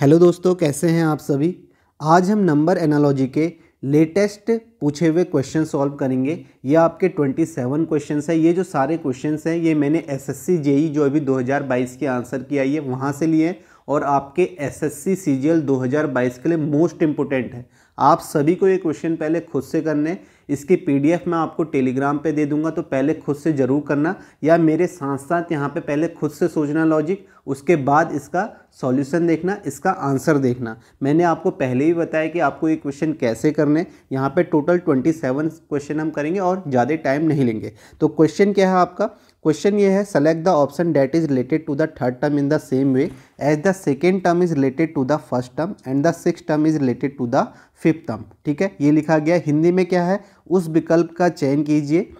hello दोस्तों कैसे हैं आप सभी आज हम नंबर एनालॉजी के लेटेस्ट पूछे हुए क्वेश्चन सॉल्व करेंगे ये आपके 27 क्वेश्चन है ये जो सारे क्वेश्चन हैं ये मैंने एसएससी जेई जो अभी 2022 के आंसर की आई है वहाँ से लिए हैं और आपके एसएससी सीजीएल 2022 के लिए मोस्ट इम्पोर्टेंट है आप सभी को ये क्वेश्चन पहले खुद से करने इसकी पीडीएफ मैं आपको टेलीग्राम पे दे दूंगा तो पहले खुद से ज़रूर करना या मेरे साथ साथ यहाँ पे पहले खुद से सोचना लॉजिक उसके बाद इसका सॉल्यूशन देखना इसका आंसर देखना मैंने आपको पहले ही बताया कि आपको ये क्वेश्चन कैसे करने यहाँ पे टोटल 27 क्वेश्चन हम करेंगे और ज़्यादा टाइम नहीं लेंगे तो क्वेश्चन क्या है आपका क्वेश्चन ये है select the option that is related to the third term in the same way as the second term is related to the first term and the six term is related to the fifth term ठीक है ये लिखा गया हिंदी में क्या है उस विकल्प का चयन कीजिए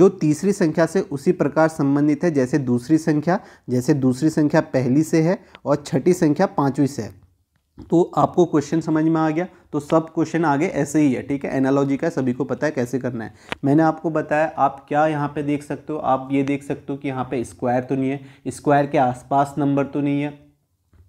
जो तीसरी संख्या से उसी प्रकार संबंधित है जैसे दूसरी संख्या जैसे दूसरी संख्या पहली से है और छठी संख्या पाँचवीं से है तो आपको क्वेश्चन समझ में आ गया तो सब क्वेश्चन आगे ऐसे ही है ठीक है एनालॉजी का सभी को पता है कैसे करना है मैंने आपको बताया आप क्या यहाँ पे देख सकते हो आप ये देख सकते हो कि यहाँ पे स्क्वायर तो नहीं है स्क्वायर के आसपास नंबर तो नहीं है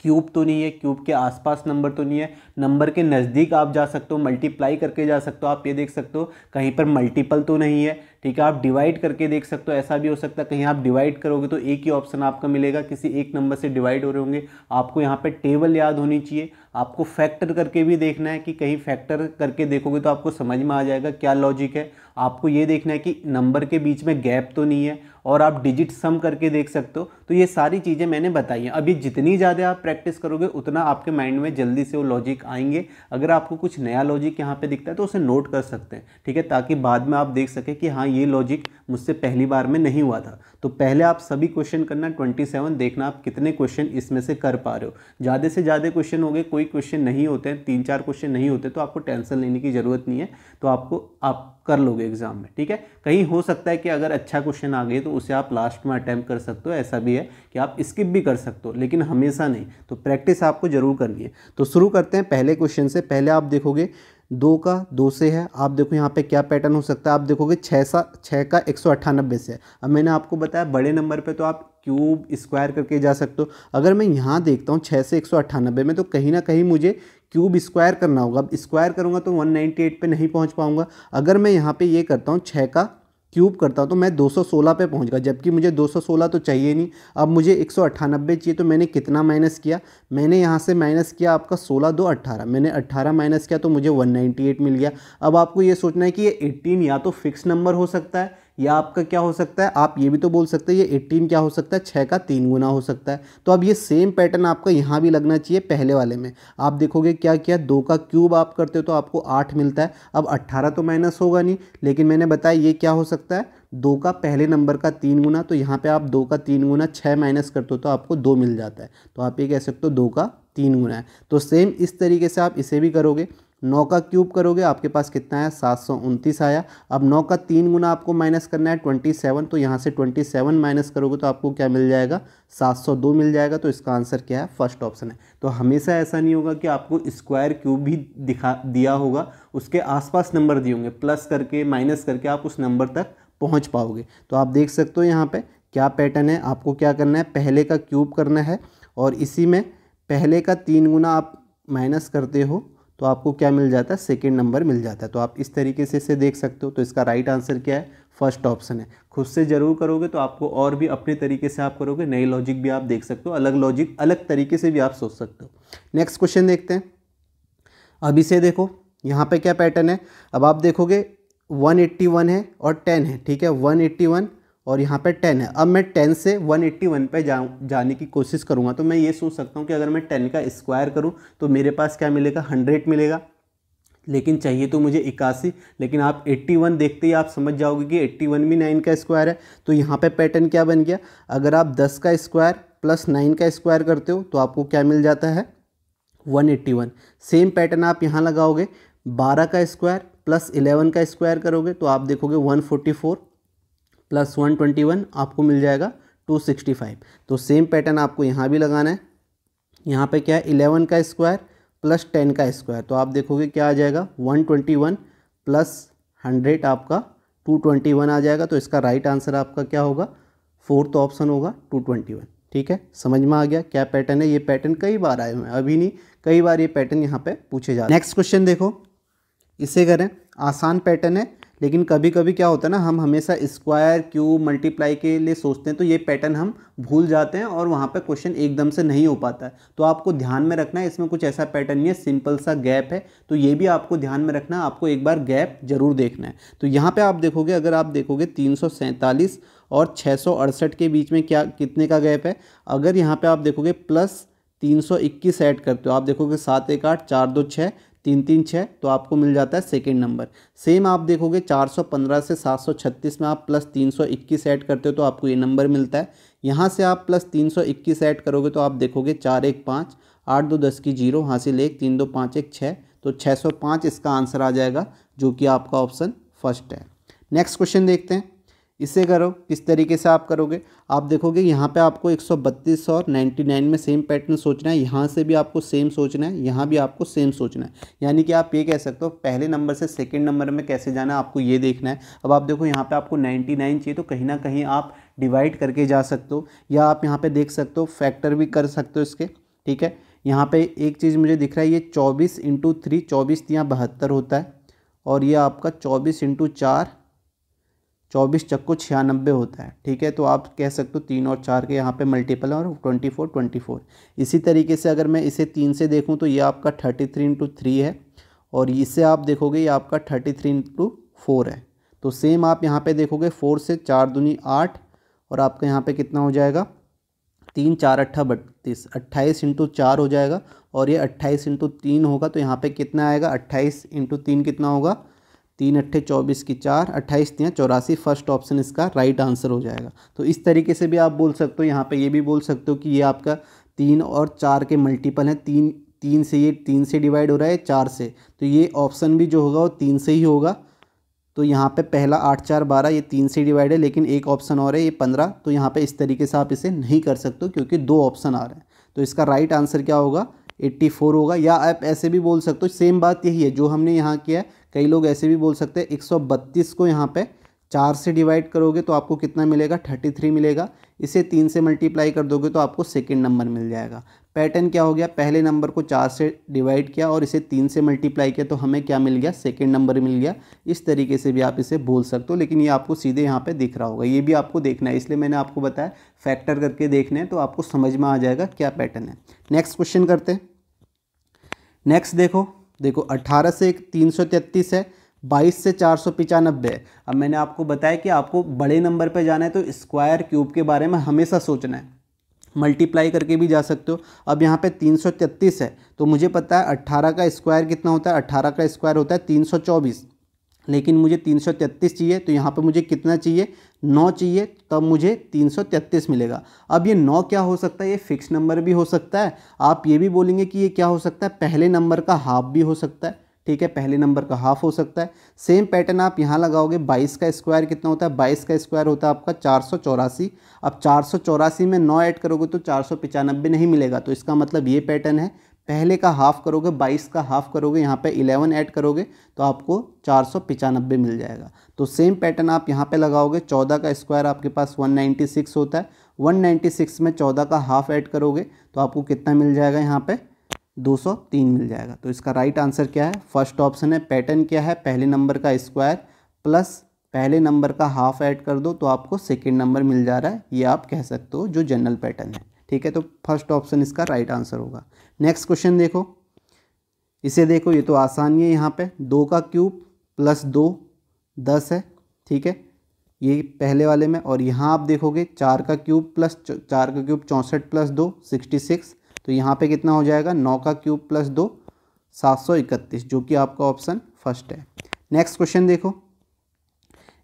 क्यूब तो नहीं है क्यूब के आसपास नंबर तो नहीं है नंबर के नज़दीक आप जा सकते हो मल्टीप्लाई करके जा सकते हो आप ये देख सकते हो कहीं पर मल्टीपल तो नहीं है ठीक है आप डिवाइड करके देख सकते हो ऐसा भी हो सकता है कहीं आप डिवाइड करोगे तो एक ही ऑप्शन आपका मिलेगा किसी एक नंबर से डिवाइड हो रहे होंगे आपको यहाँ पर टेबल याद होनी चाहिए आपको फैक्टर करके भी देखना है कि कहीं फैक्टर करके देखोगे तो आपको समझ में आ जाएगा क्या लॉजिक है आपको ये देखना है कि नंबर के बीच में गैप तो नहीं है और आप डिजिट सम करके देख सकते हो तो ये सारी चीज़ें मैंने बताई हैं अभी जितनी ज़्यादा आप प्रैक्टिस करोगे उतना आपके माइंड में जल्दी से वो लॉजिक आएंगे अगर आपको कुछ नया लॉजिक यहाँ पे दिखता है तो उसे नोट कर सकते हैं ठीक है ताकि बाद में आप देख सकें कि हाँ हाँ ये लॉजिक मुझसे पहली बार में नहीं हुआ था तो पहले आप सभी क्वेश्चन करना 27 देखना आप कितने क्वेश्चन इसमें से कर पा रहे हो ज़्यादा से ज़्यादा क्वेश्चन हो गए कोई क्वेश्चन नहीं होते हैं तीन चार क्वेश्चन नहीं होते तो आपको टेंशन लेने की ज़रूरत नहीं है तो आपको आप कर लोगे एग्जाम में ठीक है कहीं हो सकता है कि अगर अच्छा क्वेश्चन आ गए तो उसे आप लास्ट में अटैम्प्ट कर सकते हो ऐसा भी है कि आप स्किप भी कर सकते हो लेकिन हमेशा नहीं तो प्रैक्टिस आपको ज़रूर करनी है तो शुरू करते हैं पहले क्वेश्चन से पहले आप देखोगे दो का दो से है आप देखो यहाँ पे क्या पैटर्न हो सकता है आप देखोगे छः सा छः का एक सौ अट्ठानबे से है अब मैंने आपको बताया बड़े नंबर पे तो आप क्यूब स्क्वायर करके जा सकते हो अगर मैं यहाँ देखता हूँ छः से एक सौ अट्ठानबे में तो कहीं ना कहीं मुझे क्यूब स्क्वायर करना होगा अब स्क्वायर करूँगा तो वन नाइन्टी एट पर नहीं पहुँच पाऊँगा अगर मैं यहाँ पर ये करता हूँ छः का क्यूब करता हूँ तो मैं 216 पे पहुँच गया जबकि मुझे 216 तो चाहिए नहीं अब मुझे एक चाहिए तो मैंने कितना माइनस किया मैंने यहाँ से माइनस किया आपका 16 दो 18 मैंने 18 माइनस किया तो मुझे 198 मिल गया अब आपको ये सोचना है कि ये 18 या तो फिक्स नंबर हो सकता है या आपका क्या हो सकता है आप ये भी तो बोल सकते हैं ये एट्टीन क्या हो सकता है छः का तीन गुना हो सकता है तो अब ये सेम पैटर्न आपका यहाँ भी लगना चाहिए पहले वाले में आप देखोगे क्या किया दो का क्यूब आप करते हो तो आपको आठ मिलता है अब अट्ठारह तो माइनस होगा नहीं लेकिन मैंने बताया ये क्या हो सकता है दो का पहले नंबर का तीन गुना तो यहाँ पे आप दो का तीन गुना छः माइनस करते हो तो आपको दो मिल जाता है तो आप ये कह सकते हो दो का तीन गुना है तो सेम इस तरीके से आप इसे भी करोगे नौ का क्यूब करोगे आपके पास कितना है सात सौ उनतीस आया अब नौ का तीन गुना आपको माइनस करना है ट्वेंटी सेवन तो यहाँ से ट्वेंटी सेवन माइनस करोगे तो आपको क्या मिल जाएगा सात सौ दो मिल जाएगा तो इसका आंसर क्या है फर्स्ट ऑप्शन है तो हमेशा ऐसा नहीं होगा कि आपको स्क्वायर क्यूब भी दिखा दिया होगा उसके आसपास नंबर दिए होंगे प्लस करके माइनस करके आप उस नंबर तक पहुँच पाओगे तो आप देख सकते हो यहाँ पर क्या पैटर्न है आपको क्या करना है पहले का क्यूब करना है और इसी में पहले का तीन गुना आप माइनस करते हो तो आपको क्या मिल जाता है सेकेंड नंबर मिल जाता है तो आप इस तरीके से इसे देख सकते हो तो इसका राइट आंसर क्या है फर्स्ट ऑप्शन है खुद से ज़रूर करोगे तो आपको और भी अपने तरीके से आप करोगे नए लॉजिक भी आप देख सकते हो अलग लॉजिक अलग तरीके से भी आप सोच सकते हो नेक्स्ट क्वेश्चन देखते हैं अभी से देखो यहाँ पे क्या पैटर्न है अब आप देखोगे 181 है और 10 है ठीक है 181 और यहाँ पे 10 है अब मैं 10 से 181 पे जाऊँ जाने की कोशिश करूँगा तो मैं ये सोच सकता हूँ कि अगर मैं 10 का स्क्वायर करूँ तो मेरे पास क्या मिलेगा 100 मिलेगा लेकिन चाहिए तो मुझे इक्यासी लेकिन आप 81 देखते ही आप समझ जाओगे कि 81 भी नाइन का स्क्वायर है तो यहाँ पे पैटर्न क्या बन गया अगर आप दस का स्क्वायर प्लस नाइन का स्क्वायर करते हो तो आपको क्या मिल जाता है वन सेम पैटर्न आप यहाँ लगाओगे बारह का स्क्वायर प्लस इलेवन का स्क्वायर करोगे तो आप देखोगे four plus one twenty one आपको मिल जाएगा टू सिक्सटी फाइव तो सेम पैटर्न आपको यहाँ भी लगाना है यहाँ पे क्या है इलेवन का स्क्वायर प्लस टेन का स्क्वायर तो आप देखोगे क्या आ जाएगा one twenty one plus hundred आपका टू ट्वेंटी वन आ जाएगा तो इसका राइट आंसर आपका क्या होगा फोर्थ ऑप्शन होगा टू ट्वेंटी वन ठीक है समझ में आ गया क्या पैटर्न है ये पैटर्न कई बार आए हुए हैं अभी नहीं कई बार ये पैटर्न यहाँ पे पूछे जा रहे हैं नेक्स्ट क्वेश्चन देखो इसे करें आसान पैटर्न है लेकिन कभी कभी क्या होता है ना हम हमेशा स्क्वायर क्यूब मल्टीप्लाई के लिए सोचते हैं तो ये पैटर्न हम भूल जाते हैं और वहाँ पर क्वेश्चन एकदम से नहीं हो पाता है तो आपको ध्यान में रखना है इसमें कुछ ऐसा पैटर्न नहीं है सिंपल सा गैप है तो ये भी आपको ध्यान में रखना है आपको एक बार गैप जरूर देखना है तो यहाँ पर आप देखोगे अगर आप देखोगे तीन और छः के बीच में क्या कितने का गैप है अगर यहाँ पर आप देखोगे प्लस 321 ऐड करते हो आप देखोगे सात एक आठ चार दो छः तीन तीन छः तो आपको मिल जाता है सेकेंड नंबर सेम आप देखोगे 415 से 736 में आप प्लस 321 ऐड करते हो तो आपको ये नंबर मिलता है यहाँ से आप प्लस 321 ऐड करोगे तो आप देखोगे चार एक पाँच आठ दो दस की जीरो हासिल एक तीन दो पाँच एक छः तो 605 इसका आंसर आ जाएगा जो कि आपका ऑप्शन फर्स्ट है नेक्स्ट क्वेश्चन देखते हैं इसे करो किस तरीके से आप करोगे आप देखोगे यहाँ पे आपको 132 और 99 में सेम पैटर्न सोचना है यहाँ से भी आपको सेम सोचना है यहाँ भी आपको सेम सोचना है यानी कि आप ये कह सकते हो पहले नंबर से सेकंड नंबर में कैसे जाना है आपको ये देखना है अब आप देखो यहाँ पे आपको 99 चाहिए तो कहीं ना कहीं आप डिवाइड करके जा सकते हो या आप यहाँ पर देख सकते हो फैक्टर भी कर सकते हो इसके ठीक है यहाँ पर एक चीज़ मुझे दिख रहा है ये चौबीस इंटू थ्री चौबीस यहाँ बहत्तर होता है और ये आपका चौबीस इंटू चार चौबीस चक्को छियानबे होता है ठीक है तो आप कह सकते हो तीन और चार के यहाँ पे मल्टीपल और ट्वेंटी फोर ट्वेंटी फोर इसी तरीके से अगर मैं इसे तीन से देखूँ तो ये आपका थर्टी थ्री इंटू थ्री है और इसे आप देखोगे ये आपका थर्टी थ्री इंटू फोर है तो सेम आप यहाँ पे देखोगे फोर से चार दूनी आठ और आपका यहाँ पे कितना हो जाएगा तीन चार अट्ठा बत्तीस अट्ठाईस इंटू चार हो जाएगा और ये अट्ठाईस इंटू तीन होगा तो यहाँ पर कितना आएगा अट्ठाईस इंटू तीन कितना होगा तीन अट्ठे चौबीस की चार अट्ठाईस तीन चौरासी फर्स्ट ऑप्शन इसका राइट आंसर हो जाएगा तो इस तरीके से भी आप बोल सकते हो यहाँ पे ये भी बोल सकते हो कि ये आपका तीन और चार के मल्टीपल हैं तीन तीन से ये तीन से डिवाइड हो रहा है चार से तो ये ऑप्शन भी जो होगा वो तीन से ही होगा तो यहाँ पे पहला आठ चार बारह ये तीन से डिवाइड है लेकिन एक ऑप्शन और है ये पंद्रह तो यहाँ पे इस तरीके से आप इसे नहीं कर सकते क्योंकि दो ऑप्शन आ रहे हैं तो इसका राइट आंसर क्या होगा एट्टी फोर होगा या आप ऐसे भी बोल सकते हो सेम बात यही है जो हमने यहाँ किया कई लोग ऐसे भी बोल सकते हैं बत्तीस को यहाँ पे चार से डिवाइड करोगे तो आपको कितना मिलेगा थर्टी थ्री मिलेगा इसे तीन से मल्टीप्लाई कर दोगे तो आपको सेकेंड नंबर मिल जाएगा पैटर्न क्या हो गया पहले नंबर को चार से डिवाइड किया और इसे तीन से मल्टीप्लाई किया तो हमें क्या मिल गया सेकेंड नंबर मिल गया इस तरीके से भी आप इसे बोल सकते हो लेकिन ये आपको सीधे यहाँ पे दिख रहा होगा ये भी आपको देखना है इसलिए मैंने आपको बताया फैक्टर करके देखने हैं तो आपको समझ में आ जाएगा क्या पैटर्न है नेक्स्ट क्वेश्चन करते हैं नेक्स्ट देखो देखो अट्ठारह से तीन सौ तैतीस है बाईस से चार सौ पिचानबे अब मैंने आपको बताया कि आपको बड़े नंबर पर जाना है तो स्क्वायर क्यूब के बारे में हमेशा सोचना है मल्टीप्लाई करके भी जा सकते हो अब यहाँ पे 333 है तो मुझे पता है 18 का स्क्वायर कितना होता है 18 का स्क्वायर होता है 324 लेकिन मुझे 333 चाहिए तो यहाँ पे मुझे कितना चाहिए नौ चाहिए तब मुझे तीन सौ तैंतीस मिलेगा अब ये नौ क्या हो सकता है ये फिक्स नंबर भी हो सकता है आप ये भी बोलेंगे कि ये क्या हो सकता है पहले नंबर का हाफ भी हो सकता है ठीक है पहले नंबर का हाफ हो सकता है सेम पैटर्न आप यहाँ लगाओगे बाईस का स्क्वायर कितना होता है बाईस का स्क्वायर होता है आपका चार अब चार में नौ ऐड करोगे तो चार नहीं मिलेगा तो इसका मतलब ये पैटर्न है पहले का हाफ करोगे 22 का हाफ करोगे यहाँ पे 11 ऐड करोगे तो आपको चार मिल जाएगा तो सेम पैटर्न आप यहाँ पे लगाओगे 14 का स्क्वायर आपके पास 196 होता है 196 में 14 का हाफ ऐड करोगे तो आपको कितना मिल जाएगा यहाँ पे 203 मिल जाएगा तो इसका राइट आंसर क्या है फर्स्ट ऑप्शन है पैटर्न क्या है पहले नंबर का स्क्वायर प्लस पहले नंबर का हाफ ऐड कर दो तो आपको सेकेंड नंबर मिल जा रहा है ये आप कह सकते हो जो जनरल पैटर्न है ठीक है तो फर्स्ट ऑप्शन इसका राइट आंसर होगा नेक्स्ट क्वेश्चन देखो इसे देखो ये तो आसान ही है यहाँ पे दो का क्यूब प्लस दो दस है ठीक है ये पहले वाले में और यहाँ आप देखोगे चार का क्यूब प्लस चार का क्यूब चौंसठ प्लस दो सिक्सटी सिक्स तो यहाँ पे कितना हो जाएगा नौ का क्यूब प्लस दो सात सौ इकतीस जो कि आपका ऑप्शन फर्स्ट है नेक्स्ट क्वेश्चन देखो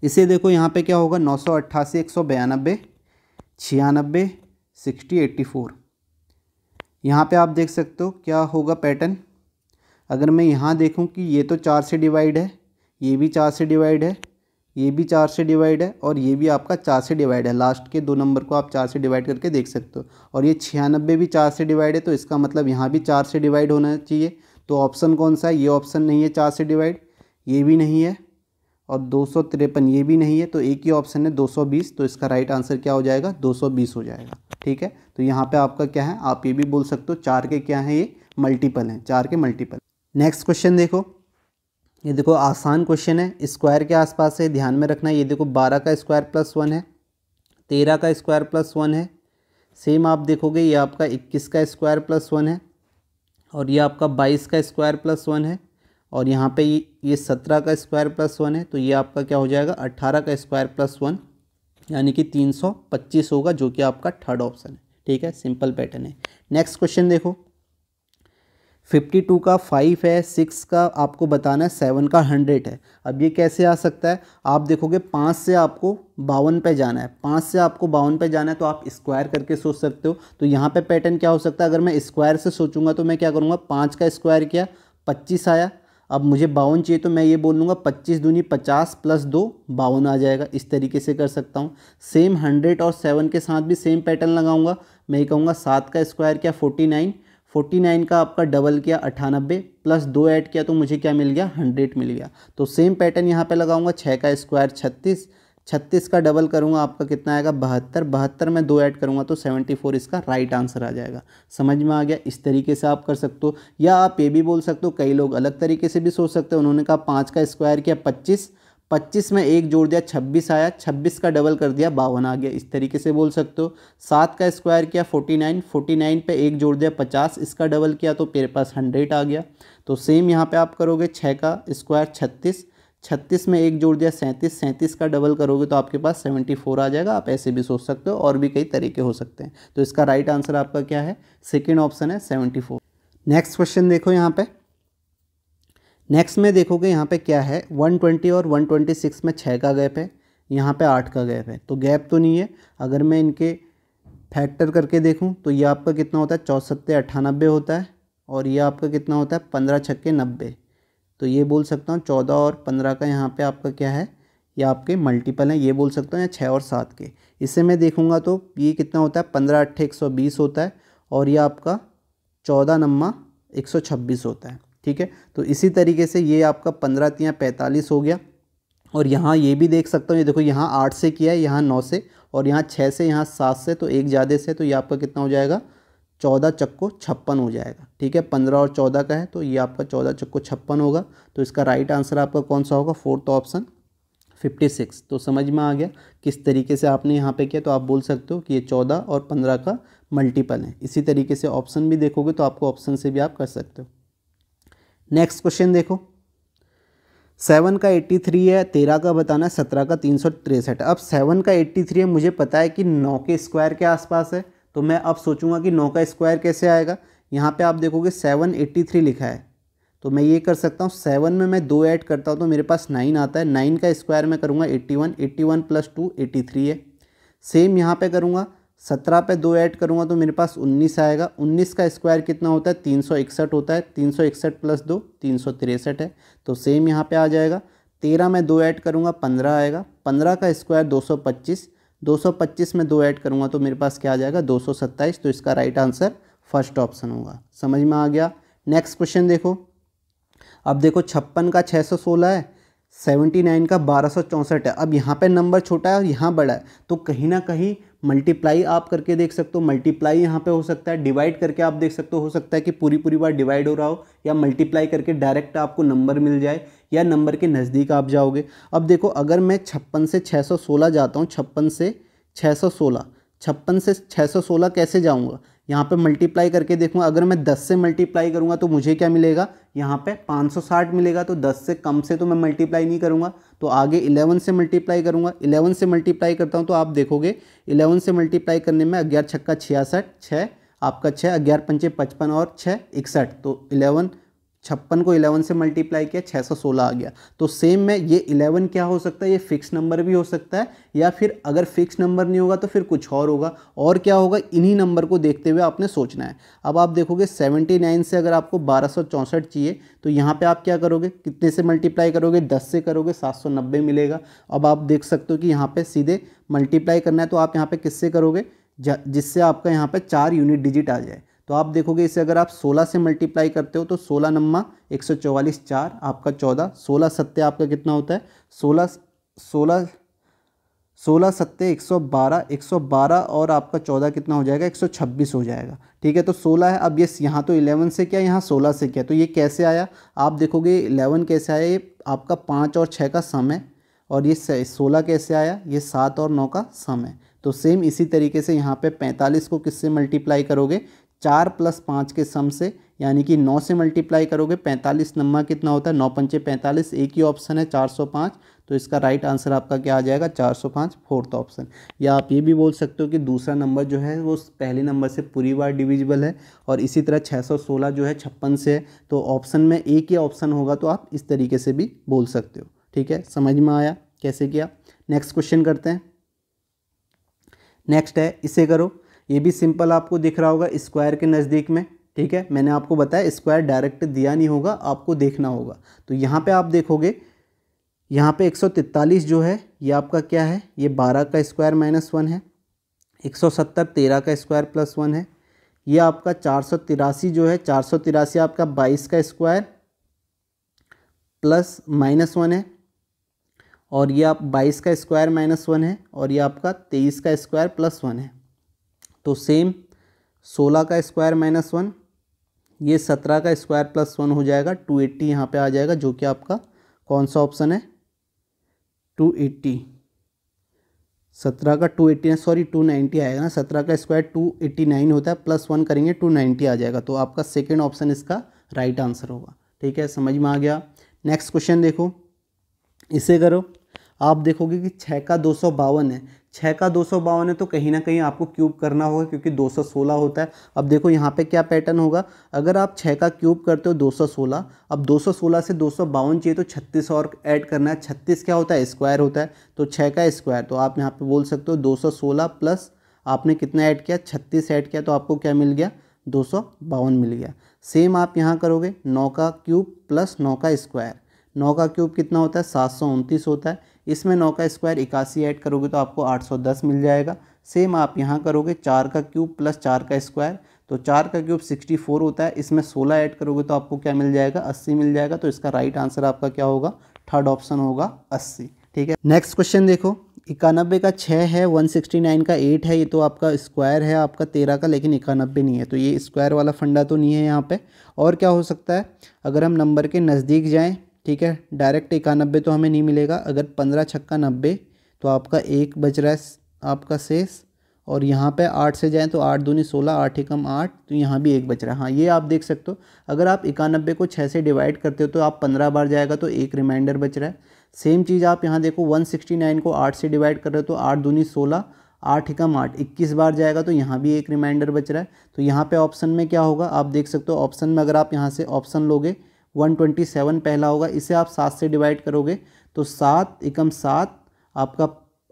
इसे देखो यहाँ पे क्या होगा नौ सौ अट्ठासी एक सौ बयानबे छियानबे सिक्सटी एट्टी फोर यहाँ पे आप देख सकते हो क्या होगा पैटर्न अगर मैं यहाँ देखूँ कि ये तो चार से डिवाइड है ये भी चार से डिवाइड है ये भी चार से डिवाइड है और ये भी आपका चार से डिवाइड है लास्ट के दो नंबर को आप चार से डिवाइड करके देख सकते हो और ये छियानबे भी चार से डिवाइड है तो इसका मतलब यहाँ भी चार से डिवाइड होना चाहिए तो ऑप्शन कौन सा है ये ऑप्शन नहीं है चार से डिवाइड ये भी नहीं है और दो सौ तिरपन ये भी नहीं है तो एक ही ऑप्शन है दो सौ बीस तो इसका राइट आंसर क्या हो जाएगा दो सौ बीस हो जाएगा ठीक है तो यहाँ पे आपका क्या है आप ये भी बोल सकते हो चार के क्या हैं ये मल्टीपल हैं चार के मल्टीपल नेक्स्ट क्वेश्चन देखो ये देखो आसान क्वेश्चन है स्क्वायर के आसपास है ध्यान में रखना ये देखो बारह का स्क्वायर प्लस वन है तेरह का स्क्वायर प्लस वन है सेम आप देखोगे ये आपका इक्कीस का स्क्वायर प्लस वन है और ये आपका बाईस का स्क्वायर प्लस वन है और यहाँ पे ये सत्रह का स्क्वायर प्लस वन है तो ये आपका क्या हो जाएगा अट्ठारह का स्क्वायर प्लस वन यानी कि तीन सौ पच्चीस होगा जो कि आपका थर्ड ऑप्शन है ठीक है सिंपल पैटर्न है नेक्स्ट क्वेश्चन देखो फिफ्टी टू का फाइव है सिक्स का आपको बताना है सेवन का हंड्रेड है अब ये कैसे आ सकता है आप देखोगे पाँच से आपको बावन पे जाना है पाँच से आपको बावन पे जाना है तो आप स्क्वायर करके सोच सकते हो तो यहाँ पे पैटर्न क्या हो सकता है अगर मैं स्क्वायर से सोचूंगा तो मैं क्या करूँगा पाँच का स्क्वायर किया पच्चीस आया अब मुझे बावन चाहिए तो मैं ये बोल लूँगा पच्चीस दूनी पचास प्लस दो बावन आ जाएगा इस तरीके से कर सकता हूँ सेम हंड्रेड और सेवन के साथ भी सेम पैटर्न लगाऊंगा मैं ये कहूँगा सात का स्क्वायर क्या फोर्टी नाइन फोर्टी नाइन का आपका डबल किया अठानबे प्लस दो ऐड किया तो मुझे क्या मिल गया हंड्रेड मिल गया तो सेम पैटर्न यहाँ पर लगाऊँगा छः का स्क्वायर छत्तीस छत्तीस का डबल करूँगा आपका कितना आएगा बहत्तर बहत्तर में दो ऐड करूँगा तो सेवेंटी फोर इसका राइट आंसर आ जाएगा समझ में आ गया इस तरीके से आप कर सकते हो या आप ये भी बोल सकते हो कई लोग अलग तरीके से भी सोच सकते हो उन्होंने कहा पाँच का स्क्वायर किया पच्चीस पच्चीस में एक जोड़ दिया छब्बीस आया छब्बीस का डबल कर दिया बावन आ गया इस तरीके से बोल सकते हो सात का स्क्वायर किया फोर्टी नाइन फोर्टी नाइन पर एक जोड़ दिया पचास इसका डबल किया तो मेरे पास हंड्रेड आ गया तो सेम यहाँ पर आप करोगे छः का स्क्वायर छत्तीस छत्तीस में एक जोड़ दिया सैंतीस सैंतीस का डबल करोगे तो आपके पास सेवेंटी फोर आ जाएगा आप ऐसे भी सोच सकते हो और भी कई तरीके हो सकते हैं तो इसका राइट आंसर आपका क्या है सेकेंड ऑप्शन है सेवेंटी फोर नेक्स्ट क्वेश्चन देखो यहाँ पे नेक्स्ट में देखोगे यहाँ पे क्या है वन ट्वेंटी और वन ट्वेंटी सिक्स में छः का गैप है यहाँ पे आठ का गैप है तो गैप तो नहीं है अगर मैं इनके फैक्टर करके देखूँ तो ये आपका कितना होता है चौसत्ते अट्ठानबे होता है और ये आपका कितना होता है पंद्रह छक्के नब्बे तो ये बोल सकता हूँ चौदह और पंद्रह का यहाँ पे आपका क्या है ये आपके मल्टीपल हैं ये बोल सकता हूँ या छः और सात के इससे मैं देखूँगा तो ये कितना होता है पंद्रह अट्ठे एक सौ बीस होता है और ये आपका चौदह नम्मा एक सौ छब्बीस होता है ठीक है तो इसी तरीके से ये आपका पंद्रह तिया पैंतालीस हो गया और यहाँ ये भी देख सकता हूँ ये देखो यहाँ आठ से किया है यहाँ नौ से और यहाँ छः से यहाँ सात से तो एक ज़्यादा से तो ये आपका कितना हो जाएगा चौदह चक्को छप्पन हो जाएगा ठीक है पंद्रह और चौदह का है तो ये आपका चौदह चक्को छप्पन होगा तो इसका राइट आंसर आपका कौन सा होगा फोर्थ ऑप्शन फिफ्टी सिक्स तो समझ में आ गया किस तरीके से आपने यहाँ पे किया तो आप बोल सकते हो कि ये चौदह और पंद्रह का मल्टीपल है इसी तरीके से ऑप्शन भी देखोगे तो आपको ऑप्शन से भी आप कर सकते हो नेक्स्ट क्वेश्चन देखो सेवन का एट्टी थ्री है तेरह का बताना है सत्रह का तीन सौ तिरसठ अब सेवन का एट्टी थ्री है मुझे पता है कि नौ के स्क्वायर के आसपास है तो मैं अब सोचूंगा कि नौ का स्क्वायर कैसे आएगा यहाँ पे आप देखोगे सेवन एट्टी थ्री लिखा है तो मैं ये कर सकता हूँ सेवन में मैं दो ऐड करता हूँ तो मेरे पास नाइन आता है नाइन का स्क्वायर मैं करूँगा eighty one eighty one plus two eighty three है सेम यहाँ पे करूँगा सत्रह पे दो ऐड करूँगा तो मेरे पास उन्नीस आएगा उन्नीस का स्क्वायर कितना होता है तीन सौ इकसठ होता है तीन सौ इकसठ प्लस दो तीन सौ तिरसठ है तो सेम यहाँ पे आ जाएगा तेरह में दो ऐड करूँगा पंद्रह आएगा पंद्रह का स्क्वायर दो सौ पच्चीस 225 में दो ऐड करूँगा तो मेरे पास क्या आ जाएगा 227 तो इसका राइट आंसर फर्स्ट ऑप्शन होगा समझ में आ गया नेक्स्ट क्वेश्चन देखो अब देखो छप्पन का 616 है सेवेंटी नाइन का बारह सौ चौंसठ है अब यहाँ पे नंबर छोटा है और यहाँ बड़ा है तो कहीं ना कहीं मल्टीप्लाई आप करके देख सकते हो मल्टीप्लाई यहाँ पे हो सकता है डिवाइड करके आप देख सकते हो हो सकता है कि पूरी पूरी बार डिवाइड हो रहा हो या मल्टीप्लाई करके डायरेक्ट आपको नंबर मिल जाए या नंबर के नज़दीक आप जाओगे अब देखो अगर मैं छप्पन से छः सौ सोलह जाता हूँ छप्पन से छः सौ सोलह छप्पन से छः सौ सोलह कैसे जाऊँगा यहाँ पे मल्टीप्लाई करके देखूँगा अगर मैं 10 से मल्टीप्लाई करूँगा तो मुझे क्या मिलेगा यहाँ पे 560 मिलेगा तो 10 से कम से तो मैं मल्टीप्लाई नहीं करूँगा तो आगे 11 से मल्टीप्लाई करूँगा 11 से मल्टीप्लाई करता हूँ तो आप देखोगे 11 से मल्टीप्लाई करने में अग्यारह छक्का छियासठ छः आपका छः अग्यारह पंचे पचपन और छः इकसठ तो इलेवन छप्पन को इलेवन से मल्टीप्लाई किया छः सौ सोलह आ गया तो सेम में ये इलेवन क्या हो सकता है ये फिक्स नंबर भी हो सकता है या फिर अगर फिक्स नंबर नहीं होगा तो फिर कुछ और होगा और क्या होगा इन्हीं नंबर को देखते हुए आपने सोचना है अब आप देखोगे सेवेंटी नाइन से अगर आपको बारह सौ चौंसठ चाहिए तो यहाँ पर आप क्या करोगे कितने से मल्टीप्लाई करोगे दस से करोगे सात सौ नब्बे मिलेगा अब आप देख सकते हो कि यहाँ पर सीधे मल्टीप्लाई करना है तो आप यहाँ पर किससे करोगे जिससे आपका यहाँ पर चार यूनिट डिजिट आ जाए तो आप देखोगे इसे अगर आप 16 से मल्टीप्लाई करते हो तो 16 नम्मा एक सौ चौवालीस चार आपका 14 16 सत्य आपका कितना होता है 16 16 सोलह सत्य एक सौ बारह एक सौ बारह और आपका चौदह कितना हो जाएगा एक सौ छब्बीस हो जाएगा ठीक है तो सोलह है अब ये यहाँ तो इलेवन से क्या यहाँ सोलह से क्या तो ये कैसे आया आप देखोगे इलेवन कैसे आया ये आपका पाँच और छः का सम है और ये सोलह कैसे आया ये सात और नौ का सम है तो सेम इसी तरीके से यहाँ पे पैंतालीस को किससे मल्टीप्लाई करोगे चार प्लस पाँच के सम से यानी कि नौ से मल्टीप्लाई करोगे पैंतालीस नंबर कितना होता है नौ पंचे पैंतालीस एक ही ऑप्शन है चार सौ पाँच तो इसका राइट आंसर आपका क्या आ जाएगा चार सौ पाँच फोर्थ ऑप्शन या आप ये भी बोल सकते हो कि दूसरा नंबर जो है वो पहले नंबर से पूरी बार डिविजिबल है और इसी तरह छः सौ सोलह जो है छप्पन से है तो ऑप्शन में एक ही ऑप्शन होगा तो आप इस तरीके से भी बोल सकते हो ठीक है समझ में आया कैसे किया नेक्स्ट क्वेश्चन करते हैं नेक्स्ट है इसे करो ये भी सिंपल आपको दिख रहा होगा स्क्वायर के नज़दीक में ठीक है मैंने आपको बताया स्क्वायर डायरेक्ट दिया नहीं होगा आपको देखना होगा तो यहाँ पे आप देखोगे यहाँ पे 143 जो है ये आपका क्या है ये 12 का स्क्वायर माइनस वन है 170 13 का स्क्वायर प्लस वन है ये आपका चार जो है चार आपका बाईस का स्क्वायर प्लस माइनस वन है और ये आप बाईस का स्क्वायर माइनस वन है और ये आपका तेईस का स्क्वायर प्लस वन है तो सेम सोलह का स्क्वायर माइनस वन ये सत्रह का स्क्वायर प्लस वन हो जाएगा टू एट्टी यहाँ पर आ जाएगा जो कि आपका कौन सा ऑप्शन है टू एट्टी सत्रह का two eighty sorry two ninety आएगा ना सत्रह का स्क्वायर टू एट्टी नाइन होता है प्लस वन करेंगे टू नाइन्टी आ जाएगा तो आपका सेकेंड ऑप्शन इसका राइट आंसर होगा ठीक है समझ में आ गया नेक्स्ट क्वेश्चन देखो इसे करो आप देखोगे कि छः का दो सौ बावन है छः का दो सौ बावन है तो कहीं ना कहीं आपको क्यूब करना होगा क्योंकि दो सौ सोलह होता है अब देखो यहाँ पे क्या पैटर्न होगा अगर आप छः का क्यूब करते हो दो सौ सोलह अब दो सौ सोलह से दो सौ बावन चाहिए तो छत्तीस और ऐड करना है छत्तीस क्या होता है स्क्वायर होता है तो छः का स्क्वायर तो आप यहाँ पर बोल सकते हो दो सौ सोलह प्लस आपने कितना ऐड किया छत्तीस ऐड किया तो आपको क्या मिल गया दो सौ बावन मिल गया सेम आप यहाँ करोगे नौ का क्यूब प्लस नौ का स्क्वायर नौ का क्यूब कितना होता है सात सौ उनतीस होता है इसमें नौ का स्क्वायर इक्यासी ऐड करोगे तो आपको 810 मिल जाएगा सेम आप यहाँ करोगे चार का क्यूब प्लस चार का स्क्वायर तो चार का क्यूब 64 होता है इसमें 16 ऐड करोगे तो आपको क्या मिल जाएगा 80 मिल जाएगा तो इसका राइट आंसर आपका क्या होगा थर्ड ऑप्शन होगा 80 ठीक है नेक्स्ट क्वेश्चन देखो इक्यानबे का छः है 169 का एट है ये तो आपका स्क्वायर है आपका तेरह का लेकिन इक्यानबे नहीं है तो ये स्क्वायर वाला फंडा तो नहीं है यहाँ पे और क्या हो सकता है अगर हम नंबर के नज़दीक जाएँ ठीक है डायरेक्ट इक्यानबे तो हमें नहीं मिलेगा अगर पंद्रह छक्का नब्बे तो आपका एक बच रहा है आपका शेष और यहाँ पे आठ से जाएँ तो आठ दूनी सोलह आठ एकम आठ तो यहाँ भी एक बच रहा है हाँ ये आप देख सकते हो अगर आप इक्यानबे को छः से डिवाइड करते हो तो आप पंद्रह बार जाएगा तो एक रिमाइंडर बच रहा है सेम चीज़ आप यहाँ देखो वन सिक्सटी नाइन को आठ से डिवाइड कर रहे हो तो आठ दूनी सोलह आठ एकम आठ इक्कीस बार जाएगा तो यहाँ भी एक रिमाइंडर बच रहा है तो यहाँ पे ऑप्शन में क्या होगा आप देख सकते हो ऑप्शन में अगर आप यहाँ से ऑप्शन लोगे 127 पहला होगा इसे आप सात से डिवाइड करोगे तो सात एकम सात आपका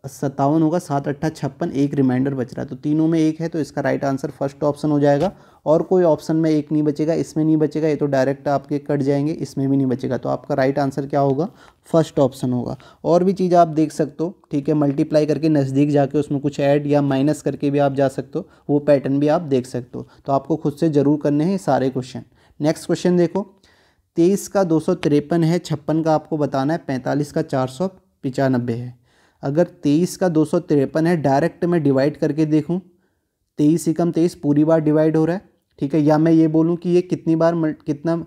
सत्तावन होगा सात अट्ठा छप्पन एक रिमाइंडर बच रहा है तो तीनों में एक है तो इसका राइट आंसर फर्स्ट ऑप्शन हो जाएगा और कोई ऑप्शन में एक नहीं बचेगा इसमें नहीं बचेगा ये तो डायरेक्ट आपके कट जाएंगे इसमें भी नहीं बचेगा तो आपका राइट आंसर क्या होगा फर्स्ट ऑप्शन होगा और भी चीज़ आप देख सकते हो ठीक है मल्टीप्लाई करके नज़दीक जाके उसमें कुछ ऐड या माइनस करके भी आप जा सकते हो वो पैटर्न भी आप देख सकते हो तो आपको खुद से ज़रूर करने हैं सारे क्वेश्चन नेक्स्ट क्वेश्चन देखो तेईस का दो सौ तिरपन है छप्पन का आपको बताना है पैंतालीस का चार सौ पचानबे है अगर तेईस का दो सौ तिरपन है डायरेक्ट मैं डिवाइड करके देखूं तेईस एकम तेईस पूरी बार डिवाइड हो रहा है ठीक है या मैं ये बोलूँ कि ये कितनी बार मल, कितना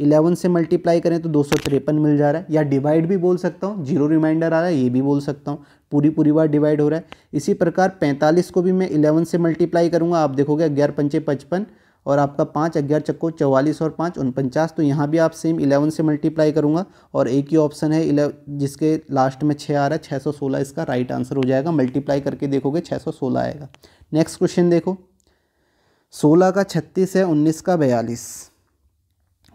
इलेवन से मल्टीप्लाई करें तो दो सौ तिरपन मिल जा रहा है या डिवाइड भी बोल सकता हूँ जीरो रिमाइंडर आ रहा है ये भी बोल सकता हूँ पूरी पूरी बार डिवाइड हो रहा है इसी प्रकार पैंतालीस को भी मैं इलेवन से मल्टीप्लाई करूँगा आप देखोगे ग्यारह पंचे पचपन और आपका पाँच अग्यार चक्को चौवालीस और पाँच उनपचास तो यहाँ भी आप सेम इलेवन से मल्टीप्लाई करूँगा और एक ही ऑप्शन है इलेव जिसके लास्ट में छः आ रहा है छः सौ सोलह इसका राइट आंसर हो जाएगा मल्टीप्लाई करके देखोगे छः सौ सोलह आएगा नेक्स्ट क्वेश्चन देखो सोलह का छत्तीस है उन्नीस का बयालीस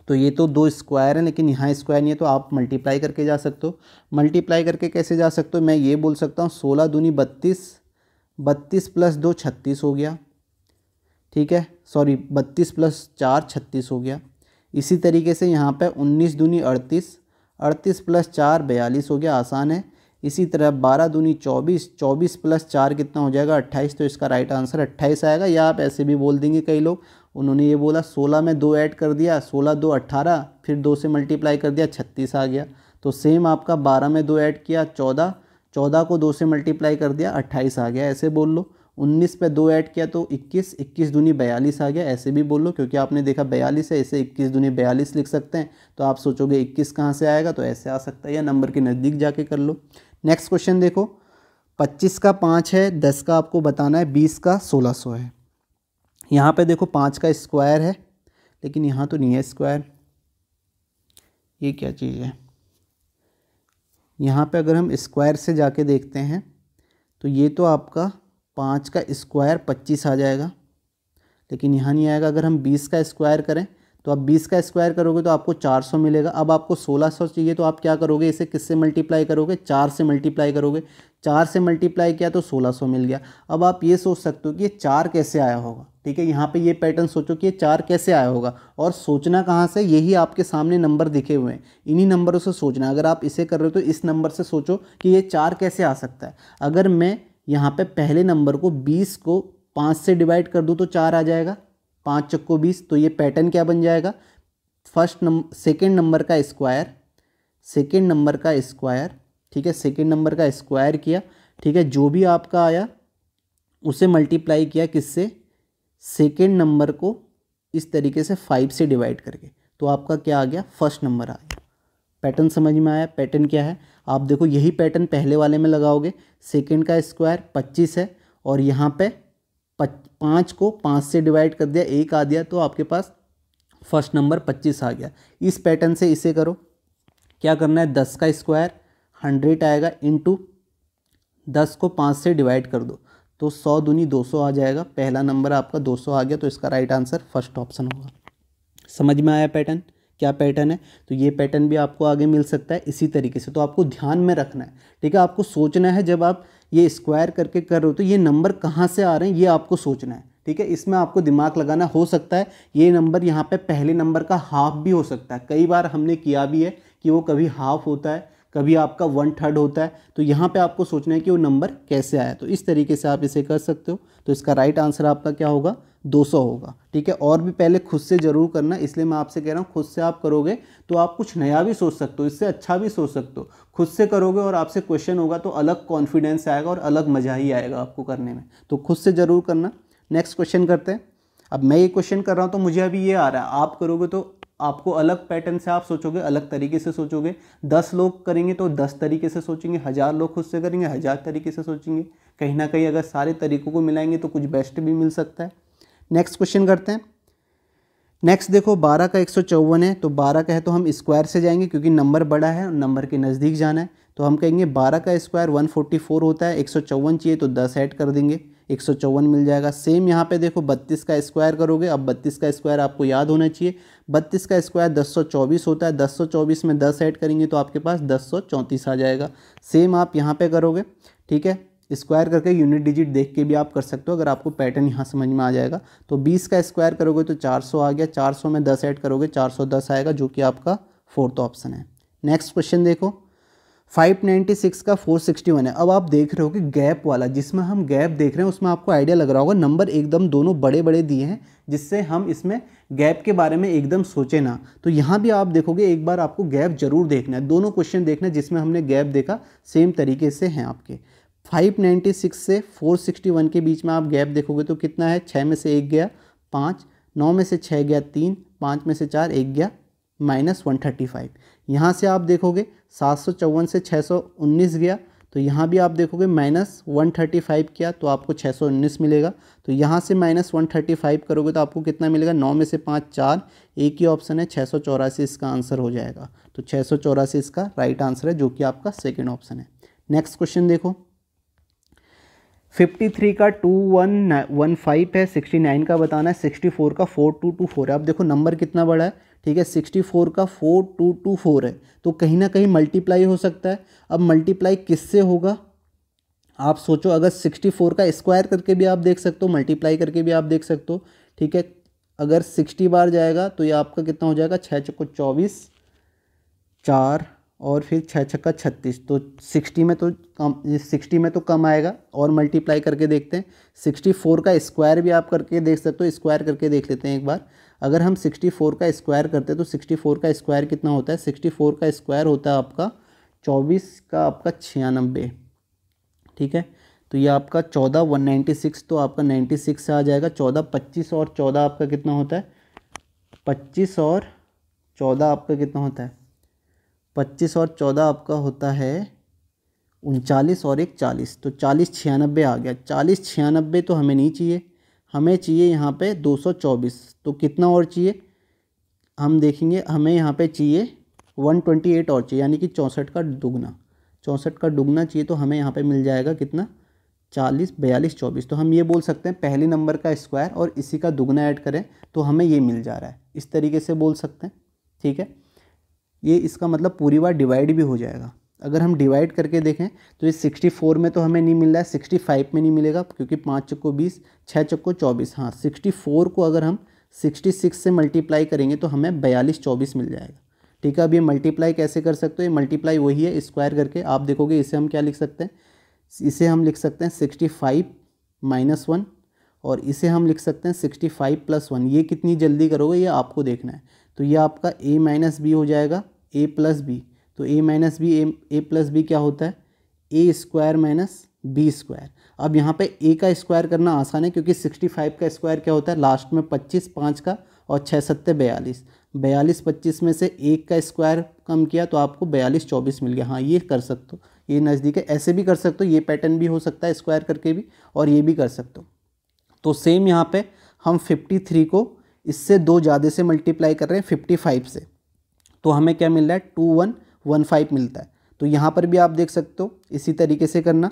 तो ये तो दो स्क्वायर है लेकिन यहाँ स्क्वायर नहीं है तो आप मल्टीप्लाई करके जा सकते हो मल्टीप्लाई करके कैसे जा सकते हो मैं ये बोल सकता हूँ सोलह दूनी बत्तीस बत्तीस प्लस दो छत्तीस हो गया ठीक है सॉरी बत्तीस प्लस चार छत्तीस हो गया इसी तरीके से यहाँ पे उन्नीस दूनी अड़तीस अड़तीस प्लस चार बयालीस हो गया आसान है इसी तरह बारह दूनी चौबीस चौबीस प्लस चार कितना हो जाएगा अट्ठाईस तो इसका राइट आंसर अट्ठाईस आएगा या आप ऐसे भी बोल देंगे कई लोग उन्होंने ये बोला सोलह में दो ऐड कर दिया सोलह दो अट्ठारह फिर दो से मल्टीप्लाई कर दिया छत्तीस आ गया तो सेम आपका बारह में दो ऐड किया चौदह चौदह को दो से मल्टीप्लाई कर दिया अट्ठाईस आ गया ऐसे बोल लो 19 पे दो ऐड किया तो 21 21 दूनी बयालीस आ गया ऐसे भी बोल लो क्योंकि आपने देखा बयालीस है ऐसे 21 दूनी बयालीस लिख सकते हैं तो आप सोचोगे 21 कहाँ से आएगा तो ऐसे आ सकता है या नंबर के नज़दीक जाके कर लो नेक्स्ट क्वेश्चन देखो 25 का पाँच है दस का आपको बताना है बीस का सोलह सौ है यहाँ पर देखो पाँच का स्क्वायर है लेकिन यहाँ तो नहीं है स्क्वायर ये क्या चीज़ है यहाँ पर अगर हम स्क्वायर से जाके देखते हैं तो ये तो आपका पाँच का स्क्वायर पच्चीस आ जाएगा लेकिन यहाँ नहीं आएगा अगर हम बीस का स्क्वायर करें तो आप बीस का स्क्वायर करोगे तो आपको चार सौ मिलेगा अब आपको सोलह सौ चाहिए तो आप क्या करोगे इसे किससे मल्टीप्लाई करोगे चार से मल्टीप्लाई करोगे चार से मल्टीप्लाई किया तो सोलह सौ मिल गया अब आप ये सोच सकते हो कि ये चार कैसे आया होगा ठीक है यहाँ पे ये पैटर्न सोचो कि ये चार कैसे आया होगा और सोचना कहाँ से यही आपके सामने नंबर दिखे हुए हैं इन्हीं नंबरों से सोचना अगर आप इसे कर रहे हो तो इस नंबर से सोचो कि ये चार कैसे आ सकता है अगर मैं यहाँ पे पहले नंबर को बीस को पाँच से डिवाइड कर दूँ तो चार आ जाएगा पाँच चक्को बीस तो ये पैटर्न क्या बन जाएगा फर्स्ट नंबर सेकेंड नंबर का स्क्वायर सेकेंड नंबर का स्क्वायर ठीक है सेकेंड नंबर का स्क्वायर किया ठीक है जो भी आपका आया उसे मल्टीप्लाई किया किससे सेकेंड नंबर को इस तरीके से फाइव से डिवाइड करके तो आपका क्या आ गया फर्स्ट नंबर आ गया पैटर्न समझ में आया पैटर्न क्या है आप देखो यही पैटर्न पहले वाले में लगाओगे सेकेंड का स्क्वायर पच्चीस है और यहाँ पे पाँच को पाँच से डिवाइड कर दिया एक आ दिया तो आपके पास फर्स्ट नंबर पच्चीस आ गया इस पैटर्न से इसे करो क्या करना है दस का स्क्वायर हंड्रेड आएगा टू दस को पाँच से डिवाइड कर दो तो सौ दूनी दो सौ आ जाएगा पहला नंबर आपका दो सौ आ गया तो इसका राइट आंसर फर्स्ट ऑप्शन होगा समझ में आया पैटर्न क्या पैटर्न है तो ये पैटर्न भी आपको आगे मिल सकता है इसी तरीके से तो आपको ध्यान में रखना है ठीक है आपको सोचना है जब आप ये स्क्वायर करके कर रहे हो तो ये नंबर कहाँ से आ रहे हैं ये आपको सोचना है ठीक है इसमें आपको दिमाग लगाना हो सकता है ये नंबर यहाँ पे पहले नंबर का हाफ भी हो सकता है कई बार हमने किया भी है कि वो कभी हाफ होता है कभी आपका वन थर्ड होता है तो यहाँ पे आपको सोचना है कि वो नंबर कैसे आया तो इस तरीके से आप इसे कर सकते हो तो इसका राइट आंसर आपका क्या होगा 200 होगा ठीक है और भी पहले खुद से ज़रूर करना इसलिए मैं आपसे कह रहा हूँ खुद से आप करोगे तो आप कुछ नया भी सोच सकते हो इससे अच्छा भी सोच सकते हो खुद से करोगे और आपसे क्वेश्चन होगा तो अलग कॉन्फिडेंस आएगा और अलग मज़ा ही आएगा आपको करने में तो खुद से ज़रूर करना नेक्स्ट क्वेश्चन करते हैं अब मैं ये क्वेश्चन कर रहा हूँ तो मुझे अभी ये आ रहा है आप करोगे तो आपको अलग पैटर्न से आप सोचोगे अलग तरीके से सोचोगे दस लोग करेंगे तो दस तरीके से सोचेंगे हज़ार लोग खुद से करेंगे हज़ार तरीके से सोचेंगे कहीं ना कहीं अगर सारे तरीकों को मिलाएंगे तो कुछ बेस्ट भी मिल सकता है नेक्स्ट क्वेश्चन करते हैं नेक्स्ट देखो बारह का एक सौ चौवन है तो बारह का है तो हम स्क्वायर से जाएंगे क्योंकि नंबर बड़ा है नंबर के नज़दीक जाना है तो हम कहेंगे बारह का स्क्वायर वन फोर्टी फोर होता है एक सौ चौवन चाहिए तो दस ऐड कर देंगे एक मिल जाएगा सेम यहाँ पे देखो बत्तीस का स्क्वायर करोगे अब बत्तीस का स्क्वायर आपको याद होना चाहिए बत्तीस का स्क्वायर 1024 होता है 1024 में 10 ऐड करेंगे तो आपके पास चौंतीस आ जाएगा सेम आप यहाँ पे करोगे ठीक है स्क्वायर करके यूनिट डिजिट देख के भी आप कर सकते हो अगर आपको पैटर्न यहाँ समझ में आ जाएगा तो बीस का स्क्वायर करोगे तो सौ आ गया सौ में दस ऐड करोगे दस आएगा जो कि आपका फोर्थ ऑप्शन है नेक्स्ट क्वेश्चन देखो 596 का 461 है अब आप देख रहे हो कि गैप वाला जिसमें हम गैप देख रहे हैं उसमें आपको आइडिया लग रहा होगा नंबर एकदम दोनों बड़े बड़े दिए हैं जिससे हम इसमें गैप के बारे में एकदम सोचे ना तो यहाँ भी आप देखोगे एक बार आपको गैप जरूर देखना है दोनों क्वेश्चन देखना है जिसमें हमने गैप देखा सेम तरीके से हैं आपके 596 से 461 के बीच में आप गैप देखोगे तो कितना है छः में से एक गया पाँच नौ में से छः गया तीन पाँच में से चार एक गया माइनस वन थर्टी फाइव यहाँ से आप देखोगे सात सौ चौवन से छः सौ उन्नीस गया तो यहाँ भी आप देखोगे माइनस वन थर्टी फाइव किया तो आपको छः सौ उन्नीस मिलेगा तो यहाँ से माइनस वन थर्टी फाइव करोगे तो आपको कितना मिलेगा नौ में से पाँच चार एक ही ऑप्शन है छः सौ चौरासी इसका आंसर हो जाएगा तो छः सौ चौरासी इसका राइट आंसर है जो कि आपका सेकेंड ऑप्शन है नेक्स्ट क्वेश्चन देखो फिफ्टी थ्री का टू वन वन फाइव है सिक्सटी नाइन का बताना है सिक्सटी फोर का फोर टू टू फोर है आप देखो नंबर कितना बड़ा है ठीक है सिक्सटी फोर का फोर टू टू फोर है तो कहीं ना कहीं मल्टीप्लाई हो सकता है अब मल्टीप्लाई किससे होगा आप सोचो अगर सिक्सटी फोर का स्क्वायर करके भी आप देख सकते हो मल्टीप्लाई करके भी आप देख सकते हो ठीक है अगर सिक्सटी बार जाएगा तो ये आपका कितना हो जाएगा छः छक्को चौबीस चार और फिर छः छक्का छत्तीस तो सिक्सटी में तो कम सिक्सटी में तो कम आएगा और मल्टीप्लाई करके देखते हैं सिक्सटी फोर का स्क्वायर भी आप करके देख सकते हो स्क्वायर करके देख लेते हैं एक बार अगर हम 64 का स्क्वायर करते हैं तो 64 का स्क्वायर कितना होता है 64 का स्क्वायर होता है आपका 24 का आपका छियानबे ठीक है तो ये आपका 14 196 तो आपका 96 से आ जाएगा 14 25 और 14 आपका कितना होता है 25 और 14 आपका कितना होता है 25 और 14 आपका होता है उनचालीस और एक चालीस तो चालीस छियानबे आ गया चालीस छियानबे तो हमें नहीं चाहिए हमें चाहिए यहाँ पे 224 तो कितना और चाहिए हम देखेंगे हमें यहाँ पे चाहिए 128 और चाहिए यानी कि चौंसठ का दुगना चौंसठ का दुगना चाहिए तो हमें यहाँ पे मिल जाएगा कितना चालीस बयालीस चौबीस तो हम ये बोल सकते हैं पहले नंबर का स्क्वायर और इसी का दुगना ऐड करें तो हमें ये मिल जा रहा है इस तरीके से बोल सकते हैं ठीक है ये इसका मतलब पूरी बार डिवाइड भी हो जाएगा अगर हम डिवाइड करके देखें तो ये 64 में तो हमें नहीं मिल रहा है 65 में नहीं मिलेगा क्योंकि पाँच चक्को बीस छः चक्को चौबीस हाँ 64 को अगर हम 66 से मल्टीप्लाई करेंगे तो हमें बयालीस चौबीस मिल जाएगा ठीक है अब ये मल्टीप्लाई कैसे कर सकते हो ये मल्टीप्लाई वही है स्क्वायर करके आप देखोगे इसे हम क्या लिख सकते हैं इसे हम लिख सकते हैं सिक्सटी फाइव माइनस वन और इसे हम लिख सकते हैं सिक्सटी फाइव प्लस वन ये कितनी जल्दी करोगे ये आपको देखना है तो ये आपका ए माइनस बी हो जाएगा ए प्लस बी तो A minus B A A plus B क्या होता है A square minus B square अब यहाँ पे ए का स्क्वायर करना आसान है क्योंकि 65 का स्क्वायर क्या होता है लास्ट में 25 पाँच का और छः सत्ते बयालीस बयालीस पच्चीस में से एक का स्क्वायर कम किया तो आपको बयालीस चौबीस मिल गया हाँ ये कर सकते हो ये नज़दीक है ऐसे भी कर सकते हो ये पैटर्न भी हो सकता है स्क्वायर करके भी और ये भी कर सकते हो तो सेम यहाँ पे हम 53 को इससे दो ज़्यादा से मल्टीप्लाई कर रहे हैं 55 से तो हमें क्या मिल रहा है टू वन वन फाइव मिलता है तो यहाँ पर भी आप देख सकते हो इसी तरीके से करना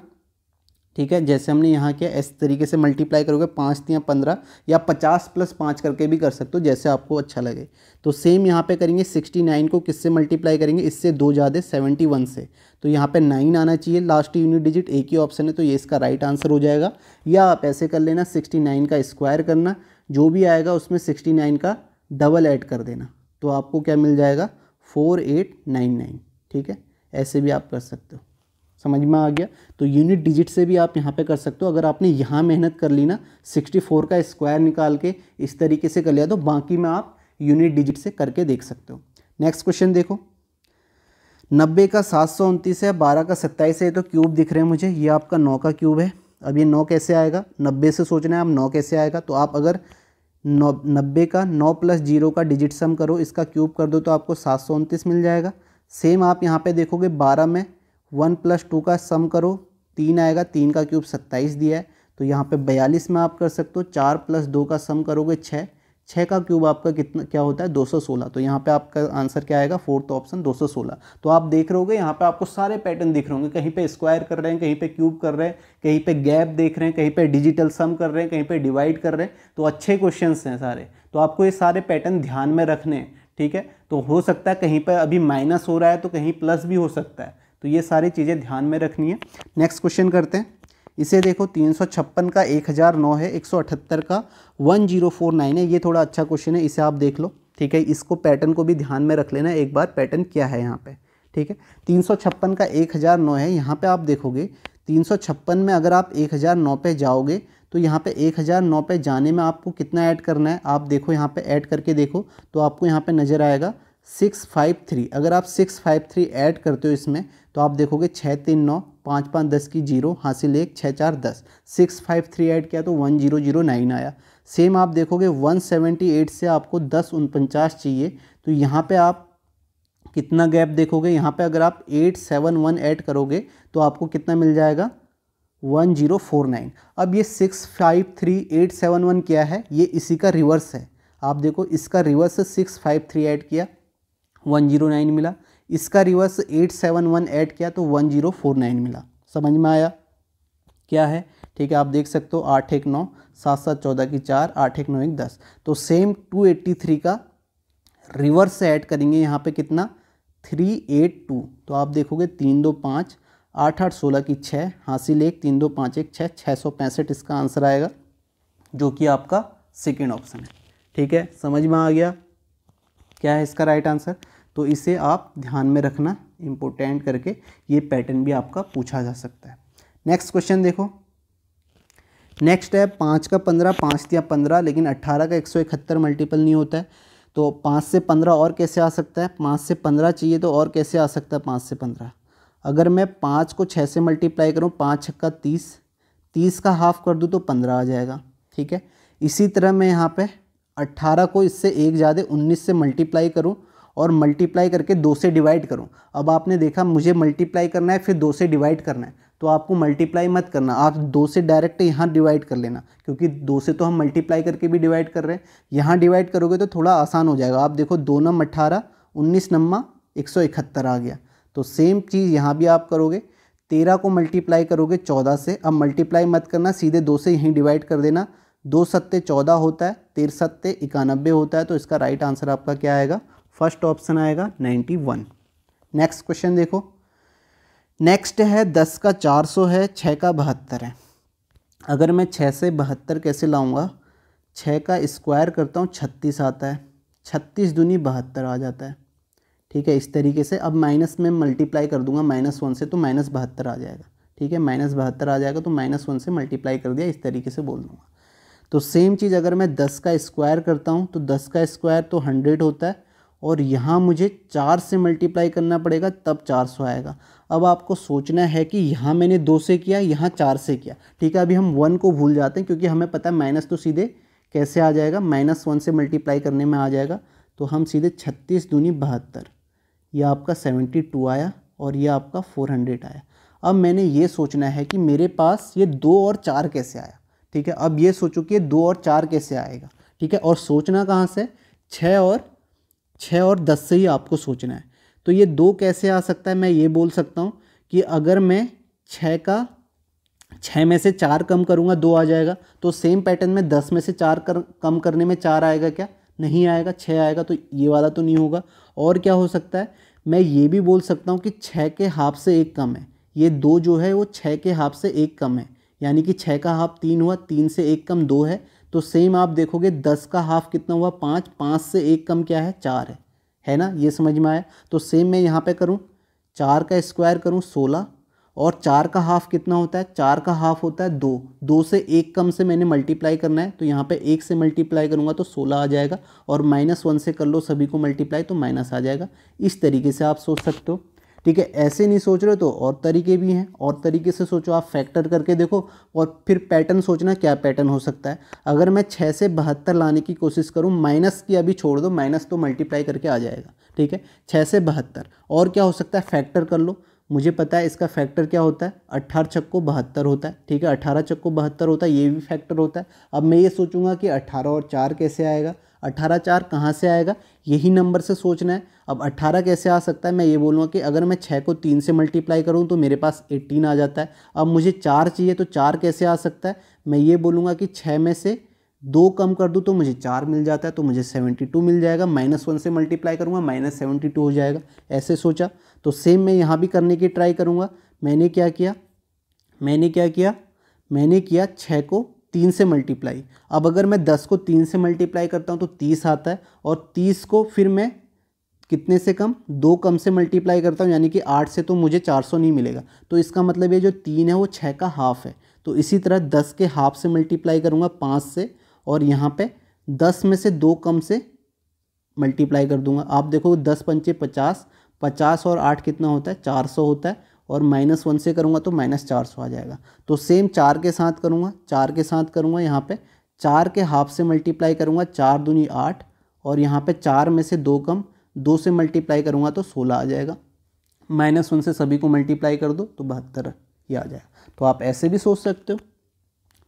ठीक है जैसे हमने यहाँ किया इस तरीके से मल्टीप्लाई करोगे पाँच या पंद्रह या पचास प्लस पाँच करके भी कर सकते हो जैसे आपको अच्छा लगे तो सेम यहाँ पे करेंगे सिक्सटी नाइन को किससे मल्टीप्लाई करेंगे इससे दो ज़्यादा सेवेंटी वन से तो यहाँ पे नाइन आना चाहिए लास्ट यूनिट डिजिट एक ही ऑप्शन है तो ये इसका राइट आंसर हो जाएगा या आप ऐसे कर लेना सिक्सटी नाइन का स्क्वायर करना जो भी आएगा उसमें सिक्सटी नाइन का डबल ऐड कर देना तो आपको क्या मिल जाएगा फोर एट नाइन नाइन ठीक है ऐसे भी आप कर सकते हो समझ में आ गया तो यूनिट डिजिट से भी आप यहाँ पे कर सकते हो अगर आपने यहाँ मेहनत कर ली ना सिक्सटी फोर का स्क्वायर निकाल के इस तरीके से कर लिया तो बाकी में आप यूनिट डिजिट से करके देख सकते हो नेक्स्ट क्वेश्चन देखो नब्बे का सात सौ उनतीस है बारह का सत्ताईस है तो क्यूब दिख रहे हैं मुझे ये आपका नौ का क्यूब है अब ये नौ कैसे आएगा नब्बे से सोचना है आप नौ कैसे आएगा तो आप अगर नौ नब्बे का नौ प्लस जीरो का डिजिट सम करो इसका क्यूब कर दो तो आपको सात सौ उनतीस मिल जाएगा सेम आप यहाँ पे देखोगे बारह में वन प्लस टू का सम करो तीन आएगा तीन का क्यूब सत्ताईस दिया है तो यहाँ पे बयालीस में आप कर सकते हो चार प्लस दो का सम करोगे छः छः का क्यूब आपका कितना क्या होता है 216 तो यहाँ पे आपका आंसर क्या आएगा फोर्थ ऑप्शन 216 तो आप देख रहे होगे यहाँ पे आपको सारे पैटर्न दिख रहे होंगे कहीं पे स्क्वायर कर रहे हैं कहीं पे क्यूब कर रहे हैं कहीं पे गैप देख रहे हैं कहीं पे डिजिटल सम कर रहे हैं कहीं पे डिवाइड कर रहे हैं तो अच्छे क्वेश्चन हैं सारे तो आपको ये सारे पैटर्न ध्यान में रखने ठीक है तो हो सकता है कहीं पर अभी माइनस हो रहा है तो कहीं प्लस भी हो सकता है तो ये सारी चीज़ें ध्यान में रखनी है नेक्स्ट क्वेश्चन करते हैं इसे देखो तीन सौ छप्पन का एक हज़ार नौ है एक सौ अठहत्तर का वन जीरो फोर नाइन है ये थोड़ा अच्छा क्वेश्चन है इसे आप देख लो ठीक है इसको पैटर्न को भी ध्यान में रख लेना एक बार पैटर्न क्या है यहाँ पे ठीक है तीन सौ छप्पन का एक हज़ार नौ है यहाँ पे आप देखोगे तीन सौ छप्पन में अगर आप एक हज़ार नौ पे जाओगे तो यहाँ पे एक हज़ार नौ पे जाने में आपको कितना ऐड करना है आप देखो यहाँ पे ऐड करके देखो तो आपको यहाँ पे नज़र आएगा सिक्स फाइव थ्री अगर आप सिक्स फाइव थ्री ऐड करते हो इसमें तो आप देखोगे छः तीन नौ पाँच पाँच दस की जीरो हासिल एक छः चार दस सिक्स फाइव थ्री ऐड किया तो वन जीरो जीरो नाइन आया सेम आप देखोगे वन सेवेंटी एट से आपको दस उनपचास चाहिए तो यहाँ पे आप कितना गैप देखोगे यहाँ पे अगर आप एट सेवन वन ऐड करोगे तो आपको कितना मिल जाएगा वन जीरो फोर नाइन अब ये six five three eight seven one क्या है ये इसी का रिवर्स है आप देखो इसका reverse six five three add किया 109 मिला इसका रिवर्स 871 ऐड किया तो 1049 मिला समझ में आया क्या है ठीक है आप देख सकते हो आठ एक नौ सात सात चौदह की चार आठ एक नौ एक दस तो सेम 283 का रिवर्स से ऐड करेंगे यहाँ पे कितना थ्री एट टू तो आप देखोगे तीन दो पाँच आठ आठ सोलह की छः हासिल एक तीन दो पाँच एक छः छः सौ पैंसठ इसका आंसर आएगा जो कि आपका सेकेंड ऑप्शन है ठीक है समझ में आ गया क्या है इसका राइट आंसर तो इसे आप ध्यान में रखना इम्पोर्टेंट करके ये पैटर्न भी आपका पूछा जा सकता है नेक्स्ट क्वेश्चन देखो नेक्स्ट है पाँच का पंद्रह पाँच या पंद्रह लेकिन अट्ठारह का एक सौ इकहत्तर मल्टीपल नहीं होता है तो पाँच से पंद्रह और कैसे आ सकता है पाँच से पंद्रह चाहिए तो और कैसे आ सकता है पाँच से पंद्रह अगर मैं पाँच को छः से मल्टीप्लाई करूँ पाँच छक्का तीस तीस का हाफ कर दूँ तो पंद्रह आ जाएगा ठीक है इसी तरह मैं यहाँ पर 18 को इससे एक ज़्यादा 19 से मल्टीप्लाई करूँ और मल्टीप्लाई करके दो से डिवाइड करूँ अब आपने देखा मुझे मल्टीप्लाई करना है फिर दो से डिवाइड करना है तो आपको मल्टीप्लाई मत करना आप दो से डायरेक्ट यहाँ डिवाइड कर लेना क्योंकि दो से तो हम मल्टीप्लाई करके भी डिवाइड कर रहे हैं यहाँ डिवाइड करोगे तो थोड़ा आसान हो जाएगा आप देखो दो नम अट्ठारह उन्नीस नम्मा एक सौ इकहत्तर आ गया तो सेम चीज़ यहाँ भी आप करोगे तेरह को मल्टीप्लाई करोगे चौदह से अब मल्टीप्लाई मत करना सीधे दो से यहीं डिवाइड कर देना दो सत्ते चौदह होता है सत्ते इक्यानबे होता है तो इसका राइट आंसर आपका क्या आएगा फर्स्ट ऑप्शन आएगा नाइन्टी वन नेक्स्ट क्वेश्चन देखो नेक्स्ट है दस का चार सौ है छः का बहत्तर है अगर मैं छः से बहत्तर कैसे लाऊंगा छः का स्क्वायर करता हूँ छत्तीस आता है छत्तीस दूनी बहत्तर आ जाता है ठीक है इस तरीके से अब माइनस में मल्टीप्लाई कर दूंगा माइनस वन से तो माइनस बहत्तर आ जाएगा ठीक है माइनस बहत्तर आ जाएगा तो माइनस वन से मल्टीप्लाई कर दिया इस तरीके से बोल दूंगा तो सेम चीज़ अगर मैं दस का स्क्वायर करता हूँ तो दस का स्क्वायर तो हंड्रेड होता है और यहाँ मुझे चार से मल्टीप्लाई करना पड़ेगा तब चार सौ आएगा अब आपको सोचना है कि यहाँ मैंने दो से किया यहाँ चार से किया ठीक है अभी हम वन को भूल जाते हैं क्योंकि हमें पता है माइनस तो सीधे कैसे आ जाएगा माइनस वन से मल्टीप्लाई करने में आ जाएगा तो हम सीधे छत्तीस दूनी बहत्तर यह आपका सेवेंटी टू आया और यह आपका फोर हंड्रेड आया अब मैंने ये सोचना है कि मेरे पास ये दो और चार कैसे आया ठीक है अब ये सोचो कि दो और चार कैसे आएगा ठीक है और सोचना कहाँ से छः और छः और दस से ही आपको सोचना है तो ये दो कैसे आ सकता है मैं ये बोल सकता हूँ कि अगर मैं छः का छः में से चार कम करूँगा दो आ जाएगा तो सेम पैटर्न में दस में से चार कर कम करने में चार आएगा क्या नहीं आएगा छः आएगा तो ये वाला तो नहीं होगा और क्या हो सकता है मैं ये भी बोल सकता हूँ कि छः के हाफ से एक कम है ये दो जो है वो छः के हाफ से एक कम है यानी कि छः का हाफ तीन हुआ तीन से एक कम दो है तो सेम आप देखोगे दस का हाफ कितना हुआ पाँच पाँच से एक कम क्या है चार है है ना ये समझ में आया तो सेम मैं यहाँ पे करूँ चार का स्क्वायर करूँ सोलह और चार का हाफ कितना होता है चार का हाफ होता है दो दो से एक कम से मैंने मल्टीप्लाई करना है तो यहाँ पे एक से मल्टीप्लाई करूँगा तो सोलह आ जाएगा और माइनस वन से कर लो सभी को मल्टीप्लाई तो माइनस आ जाएगा इस तरीके से आप सोच सकते हो ठीक है ऐसे नहीं सोच रहे तो और तरीके भी हैं और तरीके से सोचो आप फैक्टर करके देखो और फिर पैटर्न सोचना क्या पैटर्न हो सकता है अगर मैं छः से बहत्तर लाने की कोशिश करूँ माइनस की अभी छोड़ दो माइनस तो मल्टीप्लाई करके आ जाएगा ठीक है छः से बहत्तर और क्या हो सकता है फैक्टर कर लो मुझे पता है इसका फैक्टर क्या होता है अट्ठारह छक्को बहत्तर होता है ठीक है अट्ठारह छक्को बहत्तर होता है ये भी फैक्टर होता है अब मैं ये सोचूंगा कि अट्ठारह और चार कैसे आएगा अट्ठारह चार कहाँ से आएगा यही नंबर से सोचना है अब अट्ठारह कैसे आ सकता है मैं ये बोलूँगा कि अगर मैं छः को तीन से मल्टीप्लाई करूँ तो मेरे पास एट्टीन आ जाता है अब मुझे चार चाहिए तो चार कैसे आ सकता है मैं ये बोलूँगा कि छः में से दो कम कर दूँ तो मुझे चार मिल जाता है तो मुझे सेवेंटी टू मिल जाएगा माइनस वन से मल्टीप्लाई करूँगा माइनस सेवेंटी टू हो जाएगा ऐसे सोचा तो सेम मैं यहाँ भी करने की ट्राई करूँगा मैंने क्या किया मैंने क्या किया मैंने किया छः को तीन से मल्टीप्लाई अब अगर मैं दस को तीन से मल्टीप्लाई करता हूँ तो तीस आता है और तीस को फिर मैं कितने से कम दो कम से मल्टीप्लाई करता हूँ यानी कि आठ से तो मुझे चार सौ नहीं मिलेगा तो इसका मतलब ये जो तीन है वो छः का हाफ है तो इसी तरह दस के हाफ से मल्टीप्लाई करूँगा पाँच से और यहाँ पे दस में से दो कम से मल्टीप्लाई कर दूंगा आप देखो दस पंचे पचास पचास और आठ कितना होता है चार सौ होता है और माइनस वन से करूँगा तो माइनस चार सौ आ जाएगा तो सेम चार के साथ करूँगा चार के साथ करूँगा यहाँ पे चार के हाफ से मल्टीप्लाई करूँगा चार दूनी आठ और यहाँ पे चार में से दो कम दो से मल्टीप्लाई करूँगा तो सोलह आ जाएगा माइनस वन से सभी को मल्टीप्लाई कर दो तो बहत्तर ये आ जाएगा तो आप ऐसे भी सोच सकते हो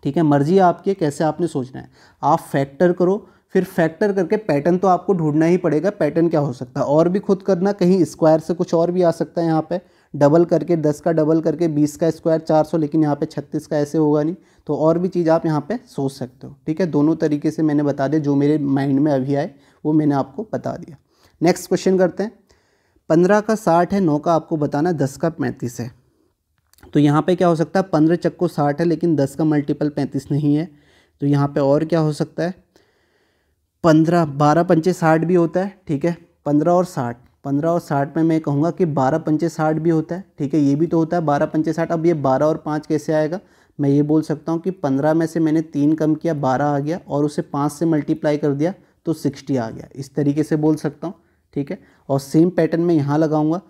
ठीक है मर्जी आपकी कैसे आपने सोचना है आप फैक्टर करो फिर फैक्टर करके पैटर्न तो आपको ढूंढना ही पड़ेगा पैटर्न क्या हो सकता है और भी खुद करना कहीं स्क्वायर से कुछ और भी आ सकता है यहाँ पर डबल करके दस का डबल करके बीस का स्क्वायर चार सौ लेकिन यहाँ पे छत्तीस का ऐसे होगा नहीं तो और भी चीज़ आप यहाँ पे सोच सकते हो ठीक है दोनों तरीके से मैंने बता दिया जो मेरे माइंड में अभी आए वो मैंने आपको बता दिया नेक्स्ट क्वेश्चन करते हैं पंद्रह का साठ है नौ का आपको बताना दस का पैंतीस है तो यहाँ पर क्या हो सकता है पंद्रह चक्को साठ है लेकिन दस का मल्टीपल पैंतीस नहीं है तो यहाँ पर और क्या हो सकता है पंद्रह बारह पंचे साठ भी होता है ठीक है पंद्रह और साठ पंद्रह और साठ में मैं कहूँगा कि बारह पंचे साठ भी होता है ठीक है ये भी तो होता है बारह पंचे साठ अब ये बारह और पाँच कैसे आएगा मैं ये बोल सकता हूँ कि पंद्रह में से मैंने तीन कम किया बारह आ गया और उसे पाँच से मल्टीप्लाई कर दिया तो सिक्सटी आ गया इस तरीके से बोल सकता हूँ ठीक है और सेम पैटर्न में यहाँ लगाऊँगा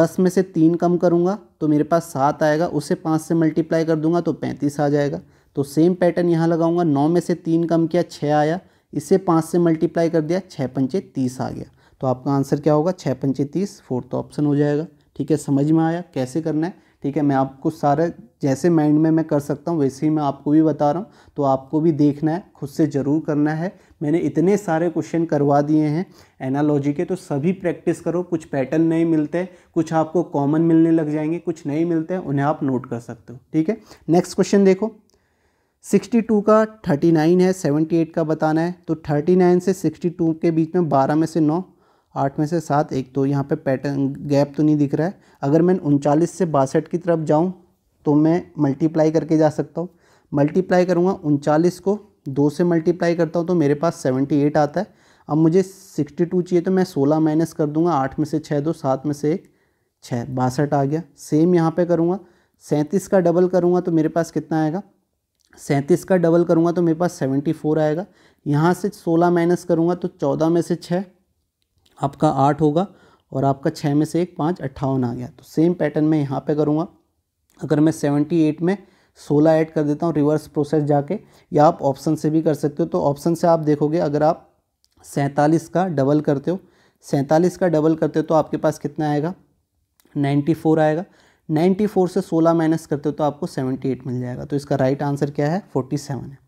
दस में से तीन कम करूँगा तो मेरे पास सात आएगा उसे पाँच से मल्टीप्लाई कर दूंगा तो पैंतीस आ जाएगा तो सेम पैटर्न यहाँ लगाऊँगा नौ में से तीन कम किया छः आया इसे पाँच से मल्टीप्लाई कर दिया छः पंचे तीस आ गया तो आपका आंसर क्या होगा छः पंचे तीस फोर्थ ऑप्शन हो जाएगा ठीक है समझ में आया कैसे करना है ठीक है मैं आपको सारे जैसे माइंड में मैं कर सकता हूँ वैसे ही मैं आपको भी बता रहा हूँ तो आपको भी देखना है खुद से ज़रूर करना है मैंने इतने सारे क्वेश्चन करवा दिए हैं एनालॉजी के तो सभी प्रैक्टिस करो कुछ पैटर्न नहीं मिलते कुछ आपको कॉमन मिलने लग जाएंगे कुछ नहीं मिलते हैं उन्हें आप नोट कर सकते हो ठीक है नेक्स्ट क्वेश्चन देखो 62 का 39 है 78 का बताना है तो 39 से 62 के बीच में 12 में से नौ आठ में से सात एक तो यहाँ पे पैटर्न गैप तो नहीं दिख रहा है अगर मैं उनचालीस से बासठ की तरफ जाऊँ तो मैं मल्टीप्लाई करके जा सकता हूँ मल्टीप्लाई करूँगा उनचालीस को दो से मल्टीप्लाई करता हूँ तो मेरे पास सेवेंटी एट आता है अब मुझे सिक्सटी टू चाहिए तो मैं सोलह माइनस कर दूँगा आठ में से छः दो सात में से एक छः बासठ आ गया सेम यहाँ पर करूँगा सैंतीस का डबल करूँगा तो मेरे पास कितना आएगा सैंतीस का डबल करूँगा तो मेरे पास सेवेंटी फोर आएगा यहाँ से सोलह माइनस करूँगा तो चौदह में से छः आपका आठ होगा और आपका छः में से एक पाँच अट्ठावन आ गया तो सेम पैटर्न मैं यहाँ पे करूँगा अगर मैं सेवेंटी एट में सोलह ऐड कर देता हूँ रिवर्स प्रोसेस जाके या आप ऑप्शन से भी कर सकते हो तो ऑप्शन से आप देखोगे अगर आप सैंतालीस का डबल करते हो सैंतालीस का डबल करते हो तो आपके पास कितना आएगा नाइन्टी फोर आएगा नाइन्टी फोर से सोलह माइनस करते हो तो आपको सेवेंटी एट मिल जाएगा तो इसका राइट आंसर क्या है फोर्टी सेवन है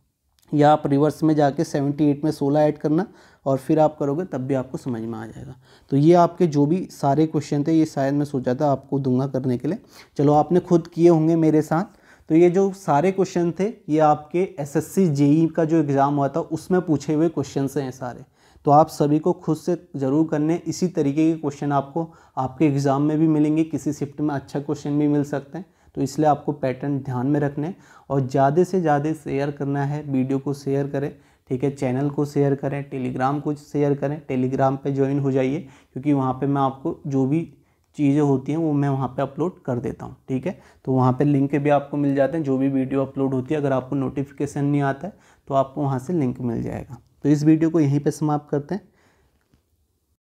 या आप रिवर्स में जाके 78 में 16 ऐड करना और फिर आप करोगे तब भी आपको समझ में आ जाएगा तो ये आपके जो भी सारे क्वेश्चन थे ये शायद मैं सोचा था आपको दूंगा करने के लिए चलो आपने खुद किए होंगे मेरे साथ तो ये जो सारे क्वेश्चन थे ये आपके एसएससी जेई e का जो एग्ज़ाम हुआ था उसमें पूछे हुए क्वेश्चन हैं सारे तो आप सभी को खुद से ज़रूर करने इसी तरीके के क्वेश्चन आपको आपके एग्ज़ाम में भी मिलेंगे किसी शिफ्ट में अच्छा क्वेश्चन भी मिल सकते हैं तो इसलिए आपको पैटर्न ध्यान में रखने और ज़्यादा से ज़्यादा शेयर करना है वीडियो को शेयर करें ठीक है चैनल को शेयर करें टेलीग्राम को शेयर करें टेलीग्राम पर ज्वाइन हो जाइए क्योंकि वहाँ पर मैं आपको जो भी चीज़ें होती हैं वो मैं वहाँ पे अपलोड कर देता हूँ ठीक है तो वहाँ पे लिंक भी आपको मिल जाते हैं जो भी वीडियो अपलोड होती है अगर आपको नोटिफिकेशन नहीं आता है तो आपको वहाँ से लिंक मिल जाएगा तो इस वीडियो को यहीं पर समाप्त करते हैं